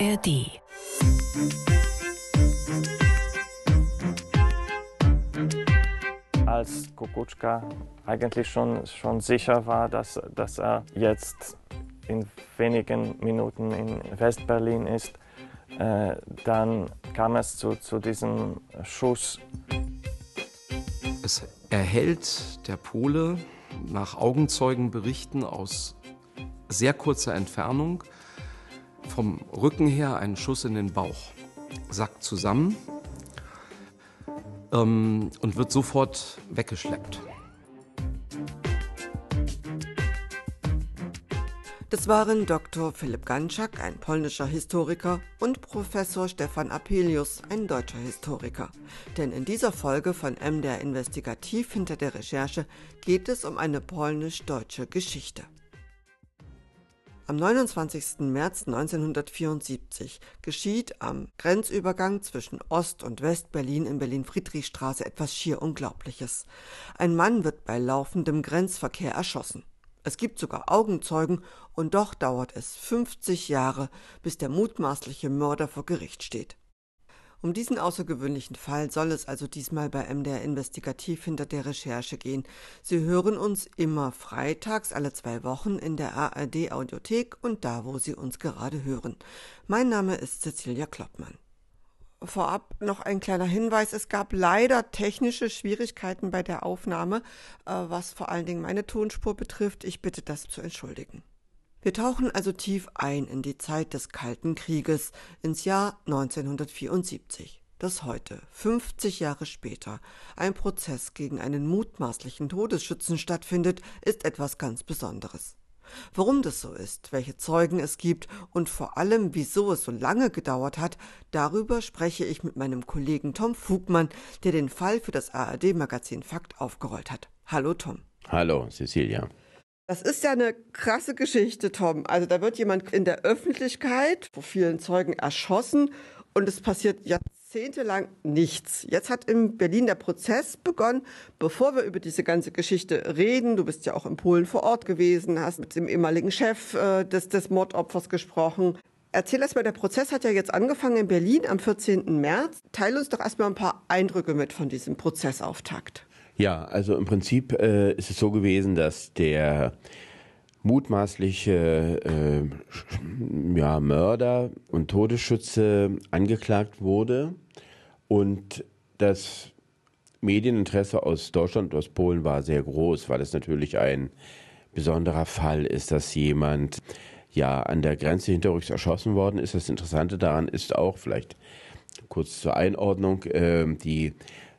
ARD. Als Kukutschka eigentlich schon, schon sicher war, dass, dass er jetzt in wenigen Minuten in West-Berlin ist, äh, dann kam es zu, zu diesem Schuss. Es erhält der Pole nach Augenzeugenberichten aus sehr kurzer Entfernung vom Rücken her einen Schuss in den Bauch, sackt zusammen ähm, und wird sofort weggeschleppt. Das waren Dr. Philipp Ganczak, ein polnischer Historiker, und Professor Stefan Apelius, ein deutscher Historiker. Denn in dieser Folge von MDR Investigativ hinter der Recherche geht es um eine polnisch-deutsche Geschichte. Am 29. März 1974 geschieht am Grenzübergang zwischen Ost- und West-Berlin in Berlin-Friedrichstraße etwas schier Unglaubliches. Ein Mann wird bei laufendem Grenzverkehr erschossen. Es gibt sogar Augenzeugen und doch dauert es 50 Jahre, bis der mutmaßliche Mörder vor Gericht steht. Um diesen außergewöhnlichen Fall soll es also diesmal bei MDR Investigativ hinter der Recherche gehen. Sie hören uns immer freitags alle zwei Wochen in der ARD Audiothek und da, wo Sie uns gerade hören. Mein Name ist Cecilia Kloppmann. Vorab noch ein kleiner Hinweis. Es gab leider technische Schwierigkeiten bei der Aufnahme, äh, was vor allen Dingen meine Tonspur betrifft. Ich bitte das zu entschuldigen. Wir tauchen also tief ein in die Zeit des Kalten Krieges ins Jahr 1974. Dass heute, 50 Jahre später, ein Prozess gegen einen mutmaßlichen Todesschützen stattfindet, ist etwas ganz Besonderes. Warum das so ist, welche Zeugen es gibt und vor allem, wieso es so lange gedauert hat, darüber spreche ich mit meinem Kollegen Tom Fugmann, der den Fall für das ARD-Magazin Fakt aufgerollt hat. Hallo Tom. Hallo, Cecilia. Das ist ja eine krasse Geschichte, Tom. Also da wird jemand in der Öffentlichkeit vor vielen Zeugen erschossen und es passiert jahrzehntelang nichts. Jetzt hat in Berlin der Prozess begonnen. Bevor wir über diese ganze Geschichte reden, du bist ja auch in Polen vor Ort gewesen, hast mit dem ehemaligen Chef äh, des, des Mordopfers gesprochen. Erzähl erst mal, der Prozess hat ja jetzt angefangen in Berlin am 14. März. Teil uns doch erstmal ein paar Eindrücke mit von diesem Prozessauftakt. Ja, also im Prinzip äh, ist es so gewesen, dass der mutmaßliche äh, ja, Mörder und Todesschütze angeklagt wurde und das Medieninteresse aus Deutschland und aus Polen war sehr groß, weil es natürlich ein besonderer Fall ist, dass jemand ja an der Grenze hinterrücks erschossen worden ist. Das Interessante daran ist auch, vielleicht kurz zur Einordnung, äh, die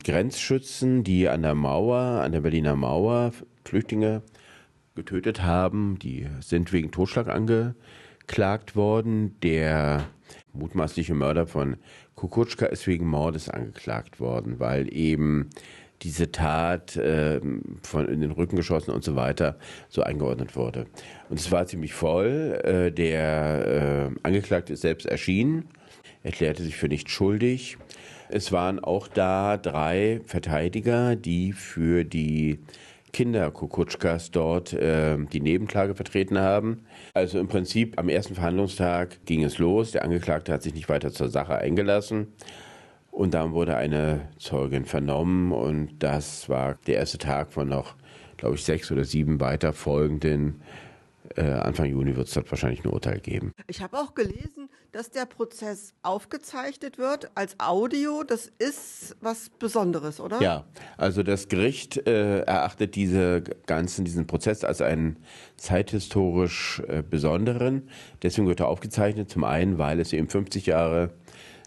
Grenzschützen, die an der Mauer, an der Berliner Mauer Flüchtlinge getötet haben, die sind wegen Totschlag angeklagt worden. Der mutmaßliche Mörder von Kukutschka ist wegen Mordes angeklagt worden, weil eben diese Tat äh, von in den Rücken geschossen und so weiter so eingeordnet wurde. Und es war ziemlich voll. Äh, der äh, Angeklagte ist selbst erschienen, erklärte sich für nicht schuldig es waren auch da drei Verteidiger, die für die Kinder Kukutschkas dort äh, die Nebenklage vertreten haben. Also im Prinzip am ersten Verhandlungstag ging es los. Der Angeklagte hat sich nicht weiter zur Sache eingelassen. Und dann wurde eine Zeugin vernommen und das war der erste Tag von noch, glaube ich, sechs oder sieben weiter folgenden äh, Anfang Juni wird es dort wahrscheinlich ein Urteil geben. Ich habe auch gelesen, dass der Prozess aufgezeichnet wird als Audio. Das ist was Besonderes, oder? Ja, also das Gericht äh, erachtet diese ganzen, diesen Prozess als einen zeithistorisch äh, besonderen. Deswegen wird er aufgezeichnet. Zum einen, weil es eben 50 Jahre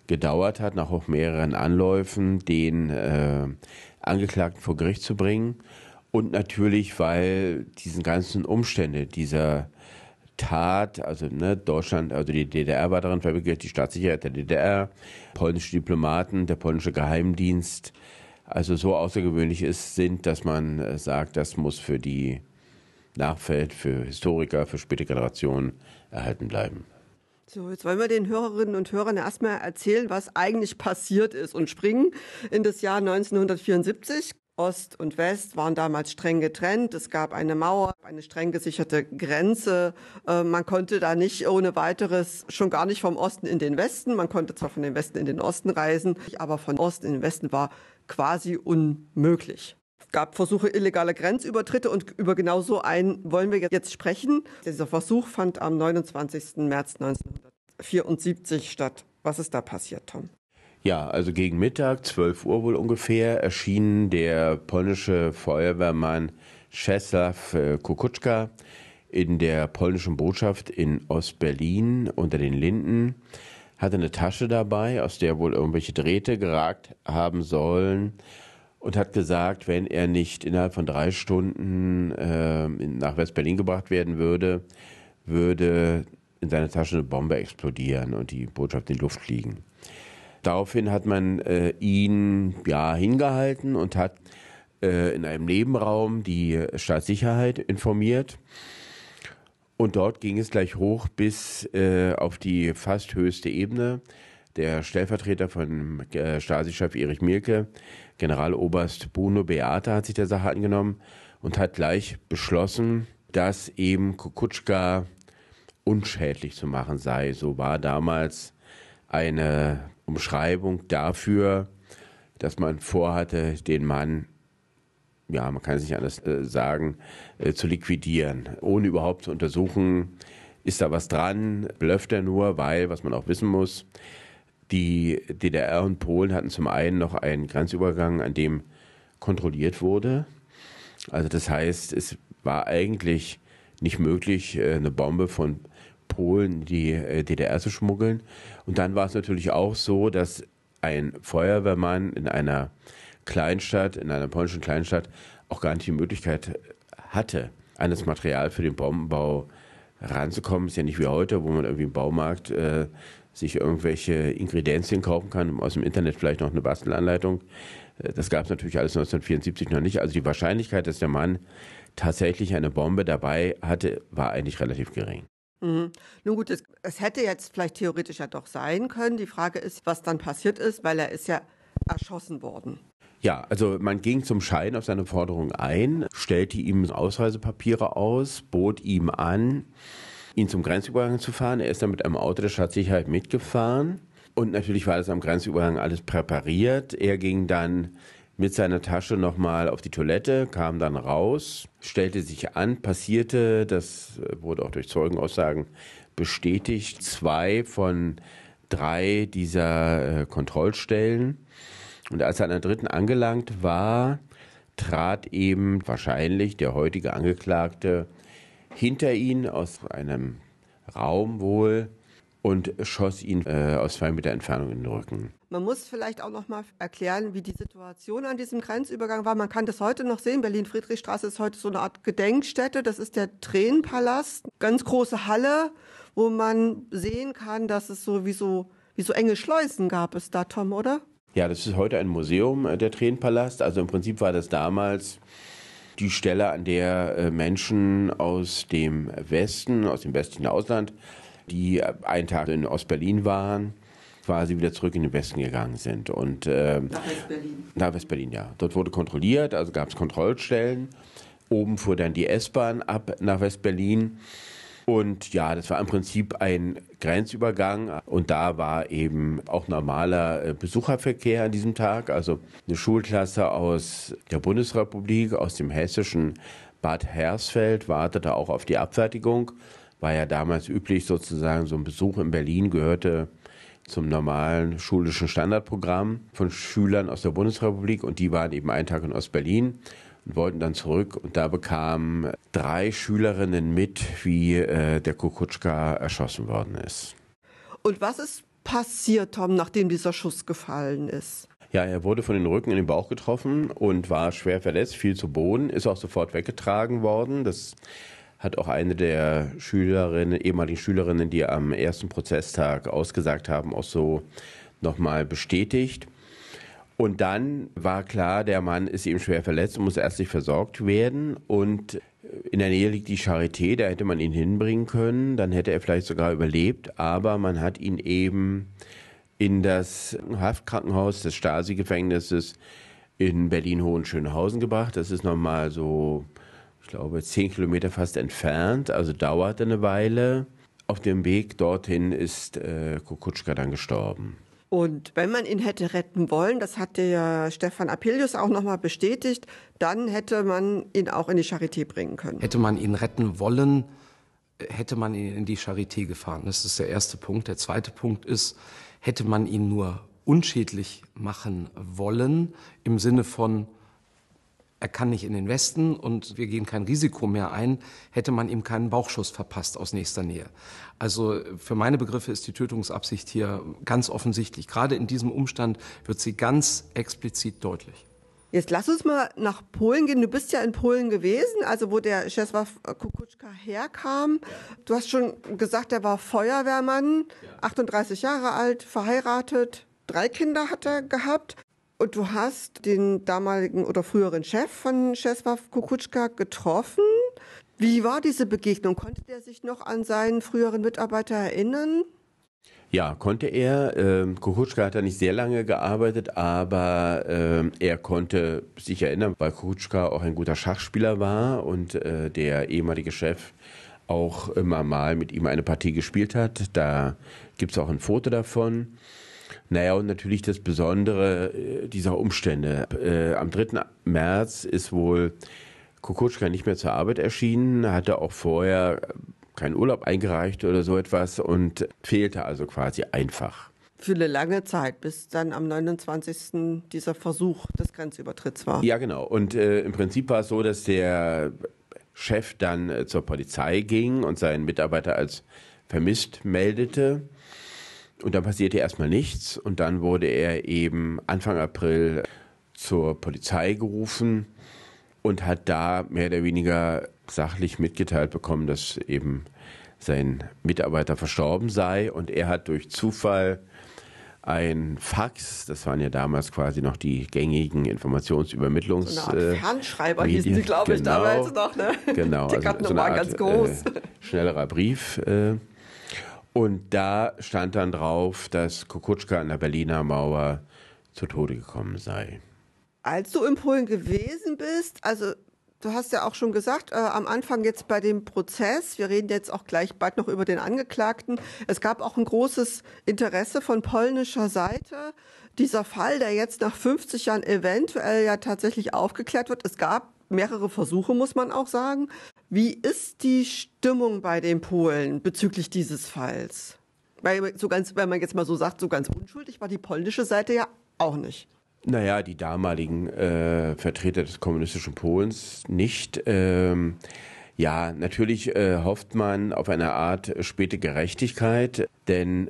gedauert hat, nach auch mehreren Anläufen, den äh, Angeklagten vor Gericht zu bringen und natürlich, weil diesen ganzen Umstände dieser Tat, also ne, Deutschland, also die DDR war daran verwickelt, die Staatssicherheit der DDR, polnische Diplomaten, der polnische Geheimdienst, also so außergewöhnlich ist, sind, dass man äh, sagt, das muss für die Nachfeld, für Historiker, für späte Generationen erhalten bleiben. So, jetzt wollen wir den Hörerinnen und Hörern erstmal erzählen, was eigentlich passiert ist und springen in das Jahr 1974. Ost und West waren damals streng getrennt. Es gab eine Mauer, eine streng gesicherte Grenze. Äh, man konnte da nicht ohne weiteres, schon gar nicht vom Osten in den Westen, man konnte zwar von den Westen in den Osten reisen, aber von Osten in den Westen war quasi unmöglich. Es gab Versuche illegaler Grenzübertritte und über genau so einen wollen wir jetzt sprechen. Dieser Versuch fand am 29. März 1974 statt. Was ist da passiert, Tom? Ja, also gegen Mittag, 12 Uhr wohl ungefähr, erschien der polnische Feuerwehrmann Czesław äh, Kukuczka in der polnischen Botschaft in Ostberlin unter den Linden, hatte eine Tasche dabei, aus der wohl irgendwelche Drähte geragt haben sollen und hat gesagt, wenn er nicht innerhalb von drei Stunden äh, nach Westberlin gebracht werden würde, würde in seiner Tasche eine Bombe explodieren und die Botschaft in Luft fliegen. Daraufhin hat man äh, ihn ja hingehalten und hat äh, in einem Nebenraum die Staatssicherheit informiert. Und dort ging es gleich hoch bis äh, auf die fast höchste Ebene. Der Stellvertreter von äh, Stasi-Chef Erich Mielke, Generaloberst Bruno Beate, hat sich der Sache angenommen und hat gleich beschlossen, dass eben Kukutschka unschädlich zu machen sei. So war damals eine Umschreibung dafür, dass man vorhatte, den Mann, ja, man kann es nicht anders äh, sagen, äh, zu liquidieren, ohne überhaupt zu untersuchen, ist da was dran, blöfft er nur, weil, was man auch wissen muss, die DDR und Polen hatten zum einen noch einen Grenzübergang, an dem kontrolliert wurde. Also das heißt, es war eigentlich nicht möglich, äh, eine Bombe von Polen die äh, DDR zu schmuggeln. Und dann war es natürlich auch so, dass ein Feuerwehrmann in einer Kleinstadt, in einer polnischen Kleinstadt, auch gar nicht die Möglichkeit hatte, an das Material für den Bombenbau ranzukommen. Ist ja nicht wie heute, wo man irgendwie im Baumarkt äh, sich irgendwelche Ingredienzien kaufen kann, aus dem Internet vielleicht noch eine Bastelanleitung. Äh, das gab es natürlich alles 1974 noch nicht. Also die Wahrscheinlichkeit, dass der Mann tatsächlich eine Bombe dabei hatte, war eigentlich relativ gering. Mhm. Nun gut, es, es hätte jetzt vielleicht theoretisch ja doch sein können. Die Frage ist, was dann passiert ist, weil er ist ja erschossen worden. Ja, also man ging zum Schein auf seine Forderung ein, stellte ihm Ausreisepapiere aus, bot ihm an, ihn zum Grenzübergang zu fahren. Er ist dann mit einem Auto der Stadtsicherheit mitgefahren. Und natürlich war das am Grenzübergang alles präpariert. Er ging dann mit seiner Tasche nochmal auf die Toilette, kam dann raus, stellte sich an, passierte, das äh, wurde auch durch Zeugenaussagen bestätigt, zwei von drei dieser äh, Kontrollstellen. Und als er an der dritten angelangt war, trat eben wahrscheinlich der heutige Angeklagte hinter ihn aus einem Raum wohl und schoss ihn äh, aus zwei Meter Entfernung in den Rücken. Man muss vielleicht auch noch mal erklären, wie die Situation an diesem Grenzübergang war. Man kann das heute noch sehen. Berlin-Friedrichstraße ist heute so eine Art Gedenkstätte. Das ist der Tränenpalast, ganz große Halle, wo man sehen kann, dass es so wie so, wie so enge Schleusen gab es da, Tom, oder? Ja, das ist heute ein Museum, äh, der Tränenpalast. Also im Prinzip war das damals die Stelle, an der äh, Menschen aus dem Westen, aus dem westlichen Ausland, die äh, einen Tag in Ostberlin waren, quasi wieder zurück in den Westen gegangen sind. Und, äh, nach West-Berlin. Nach West-Berlin, ja. Dort wurde kontrolliert, also gab es Kontrollstellen. Oben fuhr dann die S-Bahn ab nach West-Berlin. Und ja, das war im Prinzip ein Grenzübergang. Und da war eben auch normaler äh, Besucherverkehr an diesem Tag. Also eine Schulklasse aus der Bundesrepublik, aus dem hessischen Bad Hersfeld, wartete auch auf die Abfertigung. War ja damals üblich sozusagen, so ein Besuch in Berlin gehörte zum normalen schulischen Standardprogramm von Schülern aus der Bundesrepublik und die waren eben einen Tag in Ostberlin und wollten dann zurück und da bekamen drei Schülerinnen mit, wie äh, der Kukutschka erschossen worden ist. Und was ist passiert, Tom, nachdem dieser Schuss gefallen ist? Ja, er wurde von den Rücken in den Bauch getroffen und war schwer verletzt, fiel zu Boden, ist auch sofort weggetragen worden. Das hat auch eine der Schülerinnen, ehemaligen Schülerinnen, die am ersten Prozesstag ausgesagt haben, auch so nochmal bestätigt. Und dann war klar, der Mann ist eben schwer verletzt und muss ärztlich versorgt werden. Und in der Nähe liegt die Charité, da hätte man ihn hinbringen können, dann hätte er vielleicht sogar überlebt, aber man hat ihn eben in das Haftkrankenhaus des Stasi-Gefängnisses in Berlin-Hohenschönhausen gebracht. Das ist nochmal so glaube, zehn Kilometer fast entfernt, also dauerte eine Weile. Auf dem Weg dorthin ist äh, Kukutschka dann gestorben. Und wenn man ihn hätte retten wollen, das hat der Stefan Apelius auch nochmal bestätigt, dann hätte man ihn auch in die Charité bringen können. Hätte man ihn retten wollen, hätte man ihn in die Charité gefahren. Das ist der erste Punkt. Der zweite Punkt ist, hätte man ihn nur unschädlich machen wollen, im Sinne von, er kann nicht in den Westen und wir gehen kein Risiko mehr ein, hätte man ihm keinen Bauchschuss verpasst aus nächster Nähe. Also für meine Begriffe ist die Tötungsabsicht hier ganz offensichtlich. Gerade in diesem Umstand wird sie ganz explizit deutlich. Jetzt lass uns mal nach Polen gehen. Du bist ja in Polen gewesen, also wo der Czesław Kukuczka herkam. Du hast schon gesagt, er war Feuerwehrmann, 38 Jahre alt, verheiratet, drei Kinder hat er gehabt. Und du hast den damaligen oder früheren Chef von Czesław Kukutschka getroffen. Wie war diese Begegnung? Konnte der sich noch an seinen früheren Mitarbeiter erinnern? Ja, konnte er. Ähm, hat da nicht sehr lange gearbeitet, aber ähm, er konnte sich erinnern, weil Kuchutschka auch ein guter Schachspieler war und äh, der ehemalige Chef auch immer mal mit ihm eine Partie gespielt hat. Da gibt es auch ein Foto davon. Naja, und natürlich das Besondere äh, dieser Umstände. Äh, am 3. März ist wohl Kukutschka nicht mehr zur Arbeit erschienen, hatte auch vorher äh, keinen Urlaub eingereicht oder so etwas und fehlte also quasi einfach. Für eine lange Zeit, bis dann am 29. dieser Versuch des Grenzübertritts war. Ja, genau. Und äh, im Prinzip war es so, dass der Chef dann äh, zur Polizei ging und seinen Mitarbeiter als vermisst meldete. Und dann passierte erstmal nichts und dann wurde er eben Anfang April zur Polizei gerufen und hat da mehr oder weniger sachlich mitgeteilt bekommen, dass eben sein Mitarbeiter verstorben sei und er hat durch Zufall ein Fax, das waren ja damals quasi noch die gängigen Informationsübermittlungs. So eine Art äh, Fernschreiber Medien. hießen sie, glaube ich, genau, damals noch. Ne? Genau, die also so eine Art, ganz groß. Äh, schnellerer Brief. Äh, und da stand dann drauf, dass Kukutschka an der Berliner Mauer zu Tode gekommen sei. Als du in Polen gewesen bist, also du hast ja auch schon gesagt, äh, am Anfang jetzt bei dem Prozess, wir reden jetzt auch gleich bald noch über den Angeklagten, es gab auch ein großes Interesse von polnischer Seite. Dieser Fall, der jetzt nach 50 Jahren eventuell ja tatsächlich aufgeklärt wird, es gab mehrere Versuche, muss man auch sagen. Wie ist die Stimmung bei den Polen bezüglich dieses Falls? Weil, so ganz, wenn man jetzt mal so sagt, so ganz unschuldig war die polnische Seite ja auch nicht. Naja, die damaligen äh, Vertreter des kommunistischen Polens nicht. Ähm, ja, natürlich äh, hofft man auf eine Art späte Gerechtigkeit, denn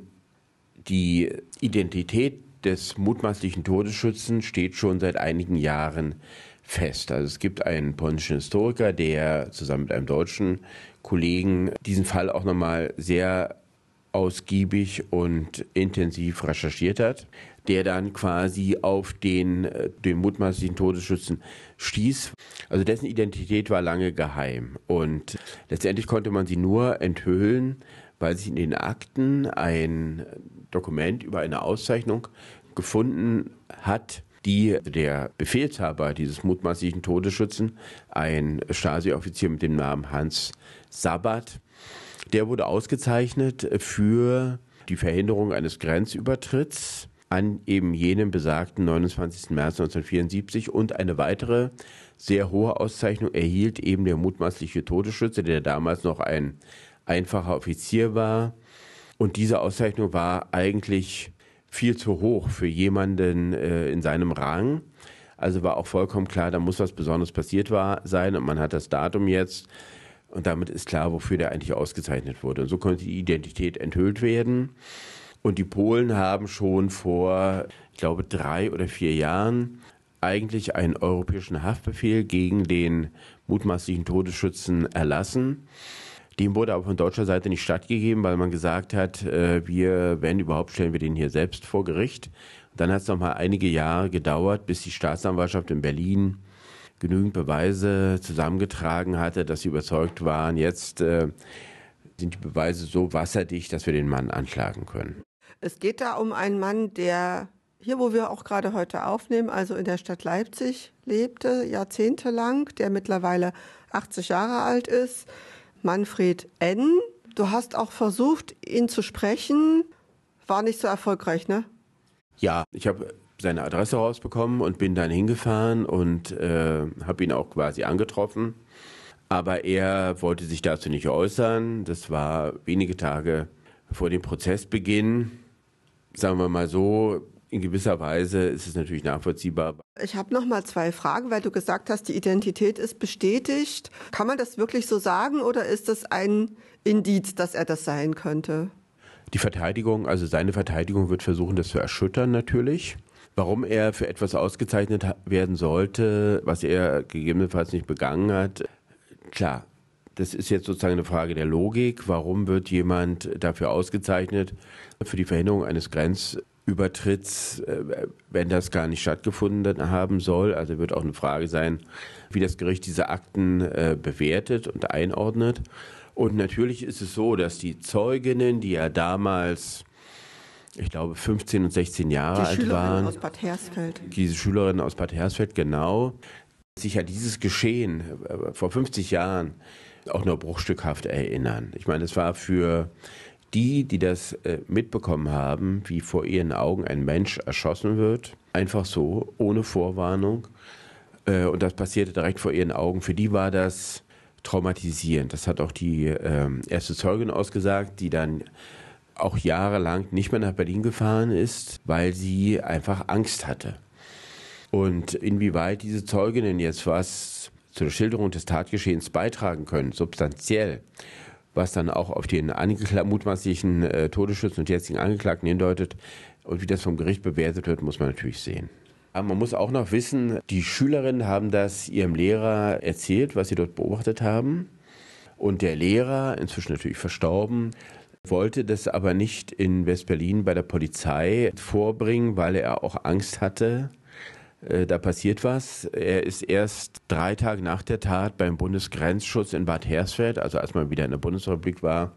die Identität des mutmaßlichen Todesschützen steht schon seit einigen Jahren fest. Also es gibt einen polnischen Historiker, der zusammen mit einem deutschen Kollegen diesen Fall auch nochmal sehr ausgiebig und intensiv recherchiert hat, der dann quasi auf den, äh, den mutmaßlichen Todesschützen stieß. Also dessen Identität war lange geheim und letztendlich konnte man sie nur enthüllen, weil sich in den Akten ein Dokument über eine Auszeichnung gefunden hat, die der Befehlshaber dieses mutmaßlichen Todesschützen, ein Stasi-Offizier mit dem Namen Hans Sabbat, der wurde ausgezeichnet für die Verhinderung eines Grenzübertritts an eben jenem besagten 29. März 1974 und eine weitere sehr hohe Auszeichnung erhielt eben der mutmaßliche Todesschütze, der damals noch ein einfacher Offizier war. Und diese Auszeichnung war eigentlich viel zu hoch für jemanden äh, in seinem Rang. Also war auch vollkommen klar, da muss was Besonderes passiert war, sein und man hat das Datum jetzt. Und damit ist klar, wofür der eigentlich ausgezeichnet wurde. Und so konnte die Identität enthüllt werden. Und die Polen haben schon vor, ich glaube, drei oder vier Jahren eigentlich einen europäischen Haftbefehl gegen den mutmaßlichen Todesschützen erlassen. Dem wurde aber von deutscher Seite nicht stattgegeben, weil man gesagt hat, äh, wir, wenn überhaupt, stellen wir den hier selbst vor Gericht. Dann hat es nochmal einige Jahre gedauert, bis die Staatsanwaltschaft in Berlin genügend Beweise zusammengetragen hatte, dass sie überzeugt waren, jetzt äh, sind die Beweise so wasserdicht, dass wir den Mann anklagen können. Es geht da um einen Mann, der hier, wo wir auch gerade heute aufnehmen, also in der Stadt Leipzig lebte, jahrzehntelang, der mittlerweile 80 Jahre alt ist, Manfred N. Du hast auch versucht, ihn zu sprechen, war nicht so erfolgreich, ne? Ja, ich habe seine Adresse rausbekommen und bin dann hingefahren und äh, habe ihn auch quasi angetroffen. Aber er wollte sich dazu nicht äußern. Das war wenige Tage vor dem Prozessbeginn. Sagen wir mal so, in gewisser Weise ist es natürlich nachvollziehbar. Ich habe noch mal zwei Fragen, weil du gesagt hast, die Identität ist bestätigt. Kann man das wirklich so sagen oder ist das ein Indiz, dass er das sein könnte? Die Verteidigung, also seine Verteidigung wird versuchen, das zu erschüttern natürlich. Warum er für etwas ausgezeichnet werden sollte, was er gegebenenfalls nicht begangen hat, klar, das ist jetzt sozusagen eine Frage der Logik. Warum wird jemand dafür ausgezeichnet? Für die Verhinderung eines Grenz Übertritts, äh, wenn das gar nicht stattgefunden haben soll. Also wird auch eine Frage sein, wie das Gericht diese Akten äh, bewertet und einordnet. Und natürlich ist es so, dass die Zeuginnen, die ja damals ich glaube, 15 und 16 Jahre alt waren. Aus Bad Hersfeld. Diese Schülerinnen aus Bad Hersfeld, genau. Sich ja dieses Geschehen äh, vor 50 Jahren auch nur bruchstückhaft erinnern. Ich meine, es war für die, die das äh, mitbekommen haben, wie vor ihren Augen ein Mensch erschossen wird, einfach so, ohne Vorwarnung, äh, und das passierte direkt vor ihren Augen, für die war das traumatisierend. Das hat auch die ähm, erste Zeugin ausgesagt, die dann auch jahrelang nicht mehr nach Berlin gefahren ist, weil sie einfach Angst hatte. Und inwieweit diese Zeuginnen jetzt was zur Schilderung des Tatgeschehens beitragen können, substanziell, was dann auch auf den mutmaßlichen äh, Todesschützen und jetzigen Angeklagten hindeutet. Und wie das vom Gericht bewertet wird, muss man natürlich sehen. Aber man muss auch noch wissen, die Schülerinnen haben das ihrem Lehrer erzählt, was sie dort beobachtet haben. Und der Lehrer, inzwischen natürlich verstorben, wollte das aber nicht in Westberlin bei der Polizei vorbringen, weil er auch Angst hatte, äh, da passiert was. Er ist erst drei Tage nach der Tat beim Bundesgrenzschutz in Bad Hersfeld, also als man wieder in der Bundesrepublik war,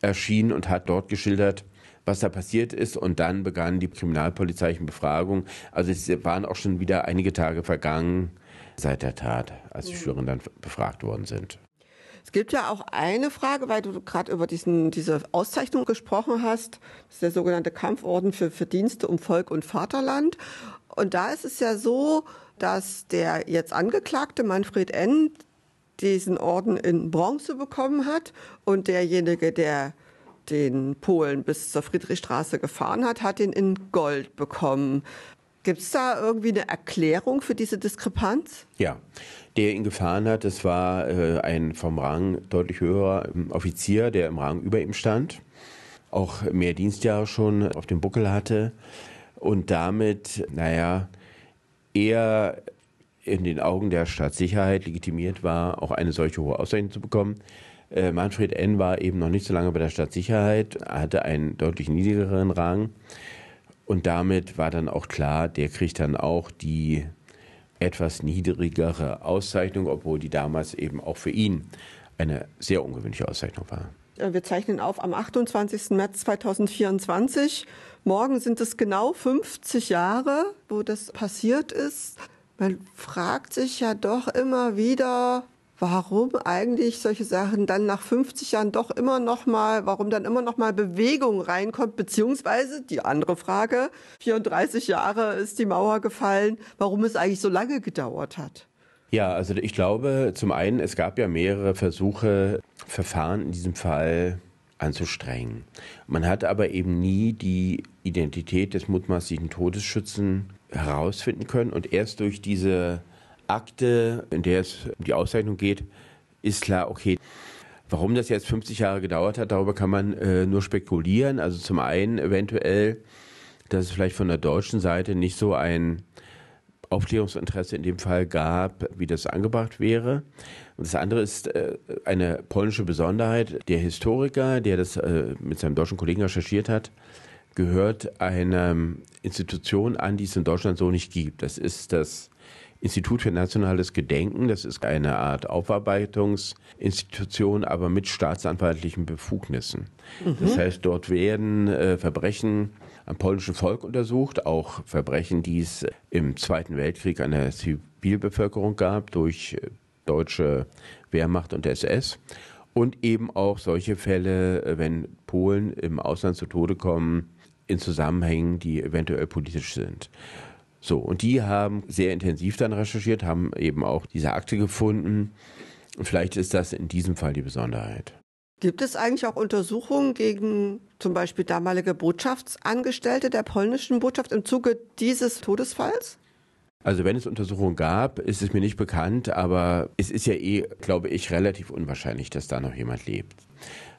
erschienen und hat dort geschildert, was da passiert ist. Und dann begannen die kriminalpolizeilichen Befragungen. Also es waren auch schon wieder einige Tage vergangen seit der Tat, als die mhm. Schüren dann befragt worden sind. Es gibt ja auch eine Frage, weil du gerade über diesen, diese Auszeichnung gesprochen hast. Das ist der sogenannte Kampforden für Verdienste um Volk und Vaterland. Und da ist es ja so, dass der jetzt Angeklagte Manfred N. diesen Orden in Bronze bekommen hat und derjenige, der den Polen bis zur Friedrichstraße gefahren hat, hat ihn in Gold bekommen. Gibt es da irgendwie eine Erklärung für diese Diskrepanz? Ja, der ihn gefahren hat, das war äh, ein vom Rang deutlich höherer ähm, Offizier, der im Rang über ihm stand, auch mehr Dienstjahre schon auf dem Buckel hatte und damit, naja, eher in den Augen der Staatssicherheit legitimiert war, auch eine solche hohe Auszeichnung zu bekommen. Äh, Manfred N. war eben noch nicht so lange bei der Staatssicherheit, hatte einen deutlich niedrigeren Rang und damit war dann auch klar, der kriegt dann auch die etwas niedrigere Auszeichnung, obwohl die damals eben auch für ihn eine sehr ungewöhnliche Auszeichnung war. Äh, wir zeichnen auf am 28. März 2024 Morgen sind es genau 50 Jahre, wo das passiert ist. Man fragt sich ja doch immer wieder, warum eigentlich solche Sachen dann nach 50 Jahren doch immer noch mal, warum dann immer noch mal Bewegung reinkommt, beziehungsweise die andere Frage, 34 Jahre ist die Mauer gefallen, warum es eigentlich so lange gedauert hat. Ja, also ich glaube, zum einen, es gab ja mehrere Versuche, Verfahren in diesem Fall anzustrengen. Man hat aber eben nie die Identität des mutmaßlichen Todesschützen herausfinden können und erst durch diese Akte, in der es um die Auszeichnung geht, ist klar, okay, warum das jetzt 50 Jahre gedauert hat, darüber kann man äh, nur spekulieren. Also zum einen eventuell, dass es vielleicht von der deutschen Seite nicht so ein Aufklärungsinteresse in dem Fall gab, wie das angebracht wäre. Und das andere ist äh, eine polnische Besonderheit. Der Historiker, der das äh, mit seinem deutschen Kollegen recherchiert hat, gehört einer ähm, Institution an, die es in Deutschland so nicht gibt. Das ist das Institut für nationales Gedenken. Das ist eine Art Aufarbeitungsinstitution, aber mit staatsanwaltlichen Befugnissen. Mhm. Das heißt, dort werden äh, Verbrechen am polnischen Volk untersucht, auch Verbrechen, die es im Zweiten Weltkrieg an der Zivilbevölkerung gab, durch äh, deutsche Wehrmacht und SS. Und eben auch solche Fälle, äh, wenn Polen im Ausland zu Tode kommen, in Zusammenhängen, die eventuell politisch sind. So, und die haben sehr intensiv dann recherchiert, haben eben auch diese Akte gefunden. Vielleicht ist das in diesem Fall die Besonderheit. Gibt es eigentlich auch Untersuchungen gegen zum Beispiel damalige Botschaftsangestellte der polnischen Botschaft im Zuge dieses Todesfalls? Also wenn es Untersuchungen gab, ist es mir nicht bekannt, aber es ist ja eh, glaube ich, relativ unwahrscheinlich, dass da noch jemand lebt.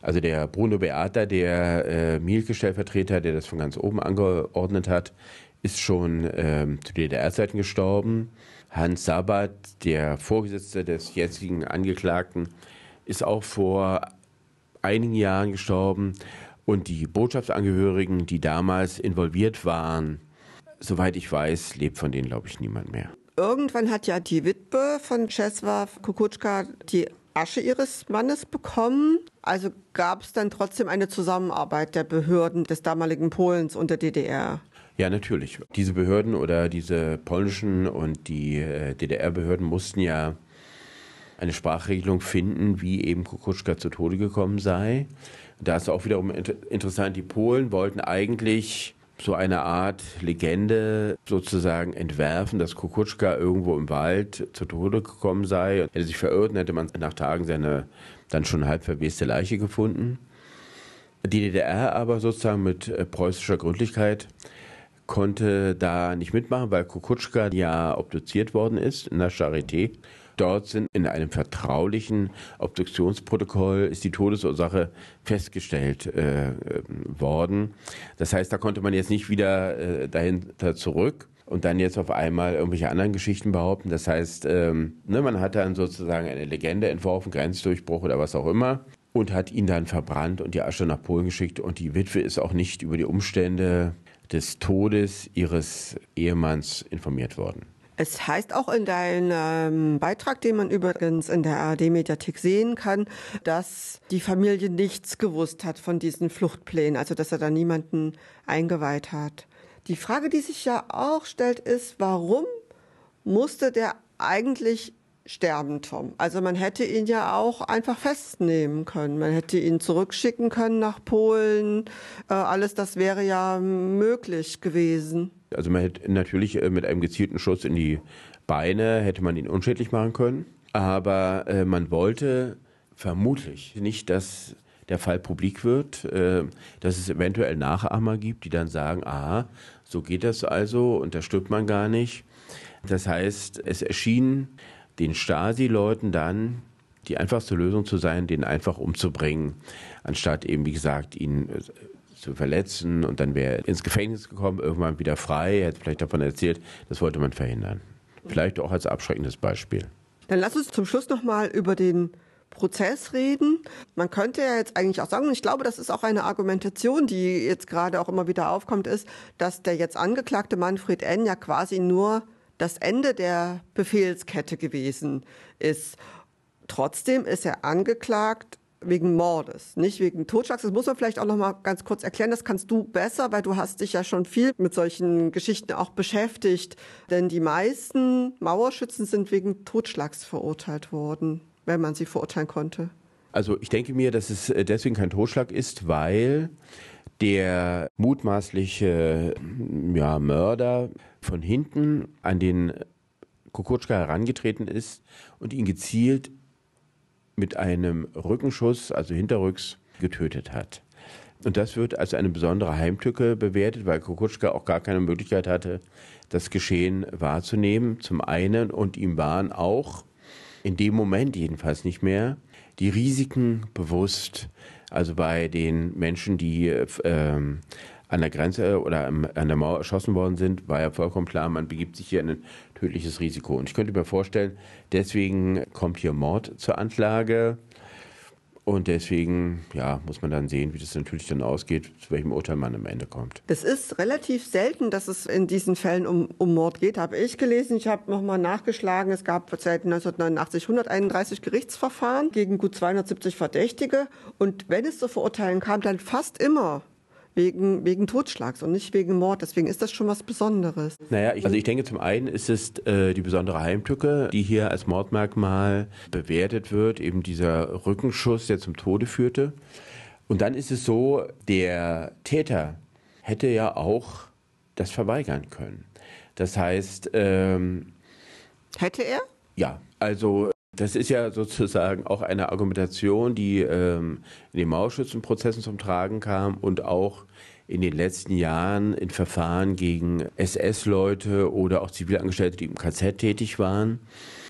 Also der Bruno Beata, der äh, Mielke-Stellvertreter, der das von ganz oben angeordnet hat, ist schon ähm, zu DDR-Zeiten gestorben. Hans Sabat, der Vorgesetzte des jetzigen Angeklagten, ist auch vor einigen Jahren gestorben. Und die Botschaftsangehörigen, die damals involviert waren, soweit ich weiß, lebt von denen, glaube ich, niemand mehr. Irgendwann hat ja die Witwe von Czesław Kukutschka die Asche ihres Mannes bekommen. Also gab es dann trotzdem eine Zusammenarbeit der Behörden des damaligen Polens und der DDR. Ja, natürlich. Diese Behörden oder diese polnischen und die äh, DDR-Behörden mussten ja eine Sprachregelung finden, wie eben Kukuczka zu Tode gekommen sei. Da ist auch wiederum inter interessant, die Polen wollten eigentlich so eine Art Legende sozusagen entwerfen, dass Kukutschka irgendwo im Wald zu Tode gekommen sei. Hätte sich verirrt hätte man nach Tagen seine dann schon halb verweste Leiche gefunden. Die DDR aber sozusagen mit äh, preußischer Gründlichkeit konnte da nicht mitmachen, weil Kukutschka ja obduziert worden ist in der Charité Dort sind in einem vertraulichen Obduktionsprotokoll ist die Todesursache festgestellt äh, ähm, worden. Das heißt, da konnte man jetzt nicht wieder äh, dahinter zurück und dann jetzt auf einmal irgendwelche anderen Geschichten behaupten. Das heißt, ähm, ne, man hat dann sozusagen eine Legende entworfen, Grenzdurchbruch oder was auch immer und hat ihn dann verbrannt und die Asche nach Polen geschickt und die Witwe ist auch nicht über die Umstände des Todes ihres Ehemanns informiert worden. Es heißt auch in deinem ähm, Beitrag, den man übrigens in der ARD-Mediathek sehen kann, dass die Familie nichts gewusst hat von diesen Fluchtplänen, also dass er da niemanden eingeweiht hat. Die Frage, die sich ja auch stellt, ist, warum musste der eigentlich sterben, Tom. Also man hätte ihn ja auch einfach festnehmen können. Man hätte ihn zurückschicken können nach Polen. Äh, alles das wäre ja möglich gewesen. Also man hätte natürlich äh, mit einem gezielten Schuss in die Beine hätte man ihn unschädlich machen können. Aber äh, man wollte vermutlich nicht, dass der Fall publik wird, äh, dass es eventuell Nachahmer gibt, die dann sagen, aha, so geht das also und da stirbt man gar nicht. Das heißt, es erschien den Stasi-Leuten dann die einfachste Lösung zu sein, den einfach umzubringen, anstatt eben, wie gesagt, ihn äh, zu verletzen und dann wäre er ins Gefängnis gekommen, irgendwann wieder frei, er hätte vielleicht davon erzählt, das wollte man verhindern. Vielleicht auch als abschreckendes Beispiel. Dann lass uns zum Schluss nochmal über den Prozess reden. Man könnte ja jetzt eigentlich auch sagen, und ich glaube, das ist auch eine Argumentation, die jetzt gerade auch immer wieder aufkommt, ist, dass der jetzt angeklagte Manfred N. ja quasi nur das Ende der Befehlskette gewesen ist. Trotzdem ist er angeklagt wegen Mordes, nicht wegen Totschlags. Das muss man vielleicht auch noch mal ganz kurz erklären. Das kannst du besser, weil du hast dich ja schon viel mit solchen Geschichten auch beschäftigt. Denn die meisten Mauerschützen sind wegen Totschlags verurteilt worden, wenn man sie verurteilen konnte. Also ich denke mir, dass es äh, deswegen kein Totschlag ist, weil der mutmaßliche ja, Mörder von hinten an den Kukutschka herangetreten ist und ihn gezielt mit einem Rückenschuss, also hinterrücks, getötet hat. Und das wird als eine besondere Heimtücke bewertet, weil Kukutschka auch gar keine Möglichkeit hatte, das Geschehen wahrzunehmen, zum einen. Und ihm waren auch, in dem Moment jedenfalls nicht mehr, die Risiken bewusst, also bei den Menschen, die ähm, an der Grenze oder an der Mauer erschossen worden sind, war ja vollkommen klar, man begibt sich hier in ein tödliches Risiko. Und ich könnte mir vorstellen, deswegen kommt hier Mord zur Anklage. Und deswegen ja, muss man dann sehen, wie das natürlich dann ausgeht, zu welchem Urteil man am Ende kommt. Es ist relativ selten, dass es in diesen Fällen um, um Mord geht, habe ich gelesen. Ich habe nochmal nachgeschlagen. Es gab seit 1989 131 Gerichtsverfahren gegen gut 270 Verdächtige. Und wenn es zu Verurteilen kam, dann fast immer wegen, wegen Totschlags und nicht wegen Mord. Deswegen ist das schon was Besonderes. Naja, ich, also ich denke zum einen ist es äh, die besondere Heimtücke, die hier als Mordmerkmal bewertet wird, eben dieser Rückenschuss, der zum Tode führte. Und dann ist es so, der Täter hätte ja auch das verweigern können. Das heißt, ähm, hätte er? Ja, also das ist ja sozusagen auch eine Argumentation, die ähm, in den Mauerschützenprozessen zum Tragen kam und auch in den letzten Jahren in Verfahren gegen SS-Leute oder auch Zivilangestellte, die im KZ tätig waren,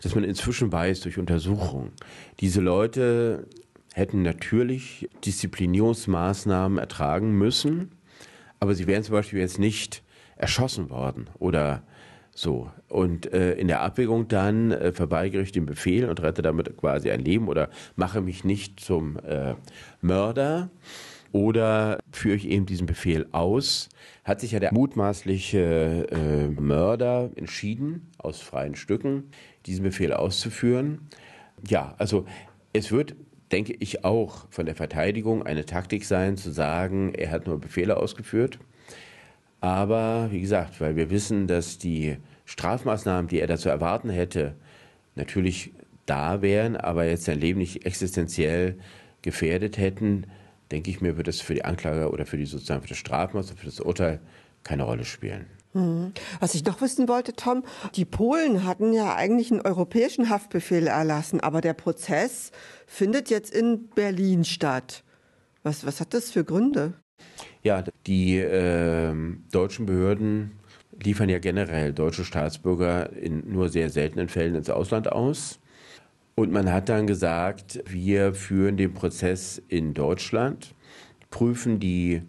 dass man inzwischen weiß durch Untersuchungen, diese Leute hätten natürlich Disziplinierungsmaßnahmen ertragen müssen, aber sie wären zum Beispiel jetzt nicht erschossen worden oder so und äh, in der Abwägung dann äh, verweigere ich den Befehl und rette damit quasi ein Leben oder mache mich nicht zum äh, Mörder oder führe ich eben diesen Befehl aus, hat sich ja der mutmaßliche äh, Mörder entschieden, aus freien Stücken diesen Befehl auszuführen. Ja, also es wird denke ich auch von der Verteidigung eine Taktik sein, zu sagen, er hat nur Befehle ausgeführt. Aber wie gesagt, weil wir wissen, dass die Strafmaßnahmen, die er dazu erwarten hätte, natürlich da wären, aber jetzt sein Leben nicht existenziell gefährdet hätten, denke ich mir, würde das für die Anklage oder für die sozusagen für das Strafmaß oder für das Urteil keine Rolle spielen. Mhm. Was ich noch wissen wollte, Tom, die Polen hatten ja eigentlich einen europäischen Haftbefehl erlassen, aber der Prozess findet jetzt in Berlin statt. Was, was hat das für Gründe? Ja, die äh, deutschen Behörden liefern ja generell deutsche Staatsbürger in nur sehr seltenen Fällen ins Ausland aus. Und man hat dann gesagt, wir führen den Prozess in Deutschland, prüfen die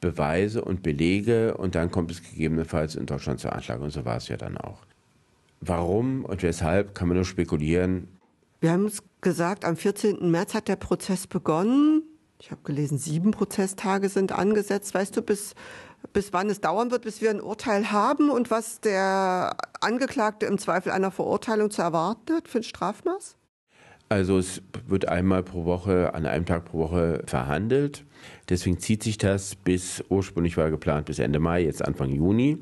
Beweise und Belege und dann kommt es gegebenenfalls in Deutschland zur Anklage. Und so war es ja dann auch. Warum und weshalb kann man nur spekulieren. Wir haben es gesagt, am 14. März hat der Prozess begonnen. Ich habe gelesen, sieben Prozesstage sind angesetzt. Weißt du, bis bis wann es dauern wird, bis wir ein Urteil haben und was der Angeklagte im Zweifel einer Verurteilung zu erwarten hat für ein Strafmaß? Also es wird einmal pro Woche, an einem Tag pro Woche verhandelt. Deswegen zieht sich das bis, ursprünglich war geplant bis Ende Mai, jetzt Anfang Juni.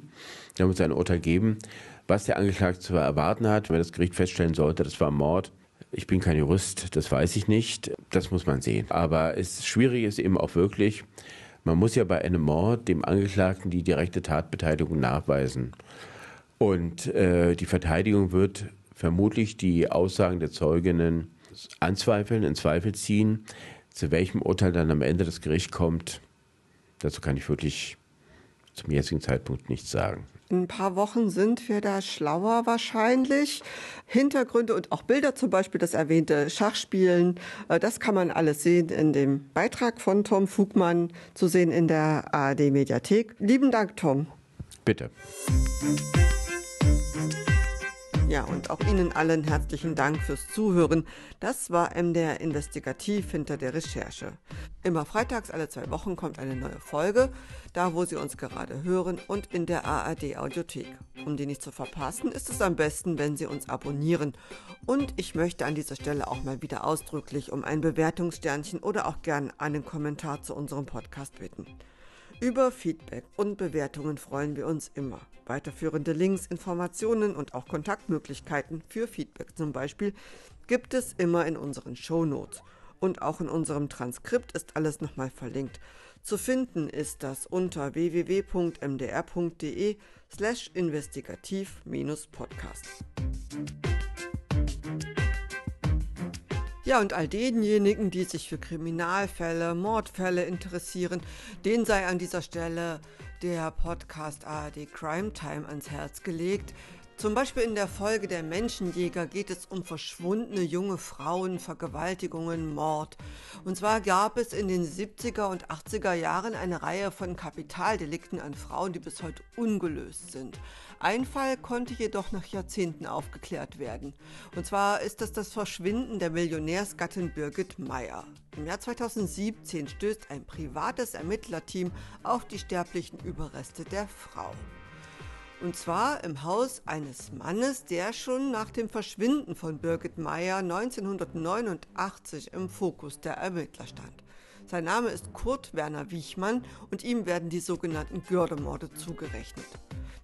Da muss es ein Urteil geben, was der Angeklagte zu erwarten hat, wenn das Gericht feststellen sollte, das war Mord. Ich bin kein Jurist, das weiß ich nicht. Das muss man sehen. Aber es ist schwierig ist eben auch wirklich, man muss ja bei einem Mord dem Angeklagten die direkte Tatbeteiligung nachweisen. Und äh, die Verteidigung wird vermutlich die Aussagen der Zeuginnen anzweifeln, in Zweifel ziehen. Zu welchem Urteil dann am Ende das Gericht kommt, dazu kann ich wirklich zum jetzigen Zeitpunkt nichts sagen ein paar Wochen sind wir da schlauer wahrscheinlich. Hintergründe und auch Bilder zum Beispiel, das erwähnte Schachspielen, äh, das kann man alles sehen in dem Beitrag von Tom Fugmann zu sehen in der ARD Mediathek. Lieben Dank, Tom. Bitte. Ja, und auch Ihnen allen herzlichen Dank fürs Zuhören. Das war MDR Investigativ hinter der Recherche. Immer freitags alle zwei Wochen kommt eine neue Folge, da wo Sie uns gerade hören und in der ARD Audiothek. Um die nicht zu verpassen, ist es am besten, wenn Sie uns abonnieren. Und ich möchte an dieser Stelle auch mal wieder ausdrücklich um ein Bewertungssternchen oder auch gern einen Kommentar zu unserem Podcast bitten. Über Feedback und Bewertungen freuen wir uns immer. Weiterführende Links, Informationen und auch Kontaktmöglichkeiten für Feedback zum Beispiel gibt es immer in unseren Show Notes Und auch in unserem Transkript ist alles nochmal verlinkt. Zu finden ist das unter www.mdr.de slash investigativ-podcast. Ja, und all denjenigen, die sich für Kriminalfälle, Mordfälle interessieren, denen sei an dieser Stelle der Podcast ARD Crime Time ans Herz gelegt. Zum Beispiel in der Folge der Menschenjäger geht es um verschwundene junge Frauen, Vergewaltigungen, Mord. Und zwar gab es in den 70er und 80er Jahren eine Reihe von Kapitaldelikten an Frauen, die bis heute ungelöst sind. Ein Fall konnte jedoch nach Jahrzehnten aufgeklärt werden. Und zwar ist das das Verschwinden der Millionärsgattin Birgit Meyer. Im Jahr 2017 stößt ein privates Ermittlerteam auf die sterblichen Überreste der Frau. Und zwar im Haus eines Mannes, der schon nach dem Verschwinden von Birgit Meyer 1989 im Fokus der Ermittler stand. Sein Name ist Kurt Werner Wichmann und ihm werden die sogenannten Gördemorde zugerechnet.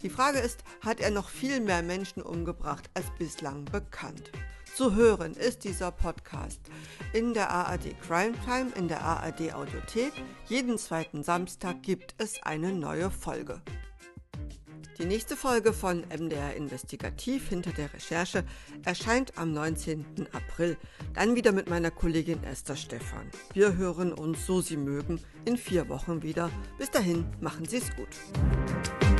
Die Frage ist, hat er noch viel mehr Menschen umgebracht als bislang bekannt? Zu hören ist dieser Podcast in der ARD Crime Time, in der ARD Audiothek. Jeden zweiten Samstag gibt es eine neue Folge. Die nächste Folge von MDR Investigativ hinter der Recherche erscheint am 19. April. Dann wieder mit meiner Kollegin Esther Stephan. Wir hören uns, so Sie mögen, in vier Wochen wieder. Bis dahin, machen Sie es gut.